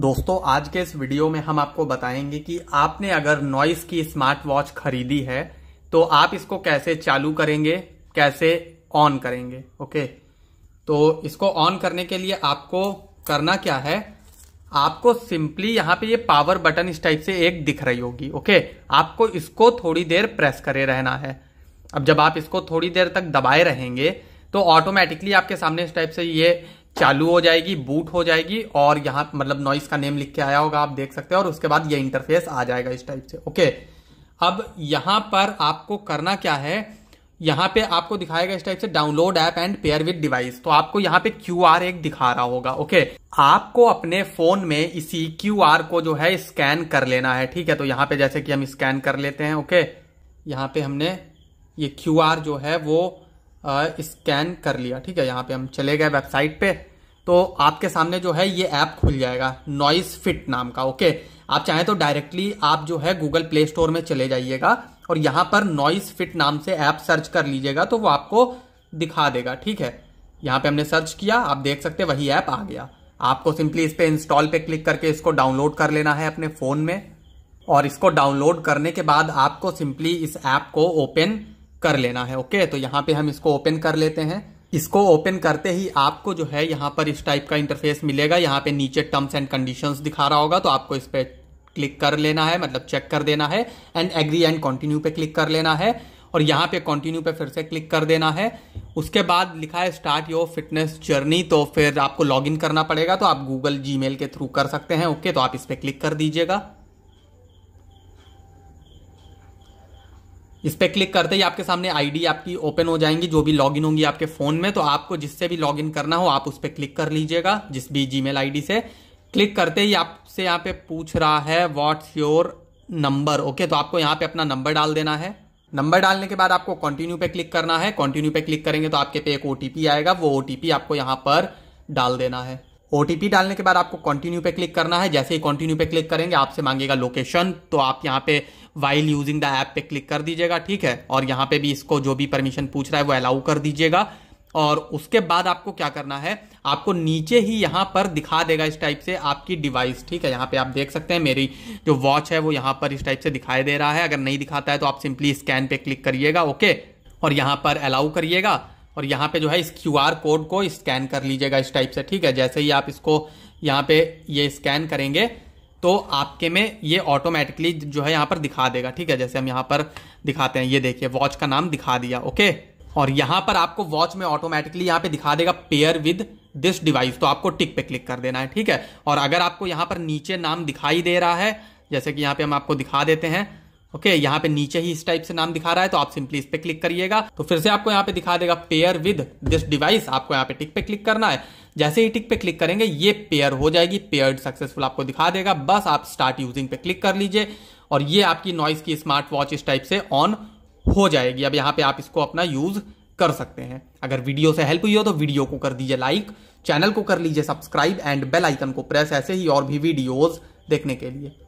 दोस्तों आज के इस वीडियो में हम आपको बताएंगे कि आपने अगर नॉइस की स्मार्ट वॉच खरीदी है तो आप इसको कैसे चालू करेंगे कैसे ऑन करेंगे ओके तो इसको ऑन करने के लिए आपको करना क्या है आपको सिंपली यहां पे ये पावर बटन इस टाइप से एक दिख रही होगी ओके आपको इसको थोड़ी देर प्रेस करे रहना है अब जब आप इसको थोड़ी देर तक दबाए रहेंगे तो ऑटोमेटिकली आपके सामने इस टाइप से ये चालू हो जाएगी बूट हो जाएगी और यहाँ मतलब नॉइस का नेम लिख के आया होगा आप देख सकते हैं और उसके बाद ये इंटरफेस आ जाएगा इस टाइप से ओके अब यहाँ पर आपको करना क्या है यहाँ पे आपको दिखाएगा इस टाइप से download app and pair with device तो आपको यहाँ पे क्यू आर एक दिखा रहा होगा ओके आपको अपने फोन में इसी क्यू आर को जो है स्कैन कर लेना है ठीक है तो यहाँ पे जैसे कि हम स्कैन कर लेते हैं ओके यहाँ पे हमने ये क्यू आर जो है वो स्कैन कर लिया ठीक है यहाँ पे हम चले गए वेबसाइट पे तो आपके सामने जो है ये ऐप खुल जाएगा नॉइस फिट नाम का ओके आप चाहें तो डायरेक्टली आप जो है गूगल प्ले स्टोर में चले जाइएगा और यहाँ पर नॉइस फिट नाम से ऐप सर्च कर लीजिएगा तो वो आपको दिखा देगा ठीक है यहाँ पे हमने सर्च किया आप देख सकते हैं वही ऐप आ गया आपको सिंपली इस पर इंस्टॉल पे क्लिक करके इसको डाउनलोड कर लेना है अपने फ़ोन में और इसको डाउनलोड करने के बाद आपको सिंपली इस ऐप को ओपन कर लेना है ओके तो यहाँ पे हम इसको ओपन कर लेते हैं इसको ओपन करते ही आपको जो है यहाँ पर इस टाइप का इंटरफेस मिलेगा यहाँ पे नीचे टर्म्स एंड कंडीशंस दिखा रहा होगा तो आपको इस पर क्लिक कर लेना है मतलब चेक कर देना है एंड एग्री एंड कंटिन्यू पे क्लिक कर लेना है और यहाँ पे कंटिन्यू पे फिर से क्लिक कर देना है उसके बाद लिखा है स्टार्ट योर फिटनेस जर्नी तो फिर आपको लॉगिन करना पड़ेगा तो आप गूगल जीमेल के थ्रू कर सकते हैं ओके तो आप इस पर क्लिक कर दीजिएगा इस पर क्लिक करते ही आपके सामने आईडी आपकी ओपन हो जाएंगी जो भी लॉगिन होंगी आपके फ़ोन में तो आपको जिससे भी लॉगिन करना हो आप उस पर क्लिक कर लीजिएगा जिस भी जीमेल आईडी से क्लिक करते ही आपसे यहाँ पे पूछ रहा है व्हाट्स योर नंबर ओके तो आपको यहाँ पे अपना नंबर डाल देना है नंबर डालने के बाद आपको कंटिन्यू पे क्लिक करना है कंटिन्यू पे क्लिक करेंगे तो आपके पे एक ओ आएगा वो ओ आपको यहाँ पर डाल देना है ओ डालने के बाद आपको कंटिन्यू पे क्लिक करना है जैसे ही कंटिन्यू पे क्लिक करेंगे आपसे मांगेगा लोकेशन तो आप यहाँ पे वाइल यूजिंग द ऐप पे क्लिक कर दीजिएगा ठीक है और यहाँ पे भी इसको जो भी परमिशन पूछ रहा है वो अलाउ कर दीजिएगा और उसके बाद आपको क्या करना है आपको नीचे ही यहाँ पर दिखा देगा इस टाइप से आपकी डिवाइस ठीक है यहाँ पे आप देख सकते हैं मेरी जो वॉच है वो यहाँ पर इस टाइप से दिखाई दे रहा है अगर नहीं दिखाता है तो आप सिंपली स्कैन पे क्लिक करिएगा ओके और यहाँ पर अलाउ करिएगा और यहाँ पे जो है इस क्यू आर कोड को स्कैन कर लीजिएगा इस टाइप से ठीक है जैसे ही आप इसको यहाँ पे ये स्कैन करेंगे तो आपके में ये ऑटोमेटिकली जो है यहाँ पर दिखा देगा ठीक है जैसे हम यहाँ पर दिखाते हैं ये देखिए वॉच का नाम दिखा दिया ओके और यहाँ पर आपको वॉच में ऑटोमेटिकली यहाँ पे दिखा देगा पेयर विद दिस डिवाइस तो आपको टिक पे क्लिक कर देना है ठीक है और अगर आपको यहाँ पर नीचे नाम दिखाई दे रहा है जैसे कि यहाँ पे हम आपको दिखा देते हैं ओके okay, यहाँ पे नीचे ही इस टाइप से नाम दिखा रहा है तो आप सिंपली इस पे क्लिक करिएगा तो फिर से आपको यहाँ पे दिखा देगा पेयर विद दिस डिवाइस आपको यहाँ पे टिक पे क्लिक करना है जैसे ही टिक पे क्लिक करेंगे ये पेयर हो जाएगी पेयर्ड सक्सेसफुल आपको दिखा देगा बस आप स्टार्ट यूजिंग पे क्लिक कर लीजिए और ये आपकी नॉइस की स्मार्ट वॉच इस टाइप से ऑन हो जाएगी अब यहाँ पे आप इसको अपना यूज कर सकते हैं अगर वीडियो से हेल्प हुई हो तो वीडियो को कर दीजिए लाइक चैनल को कर लीजिए सब्सक्राइब एंड बेल आइकन को प्रेस ऐसे ही और भी वीडियोज देखने के लिए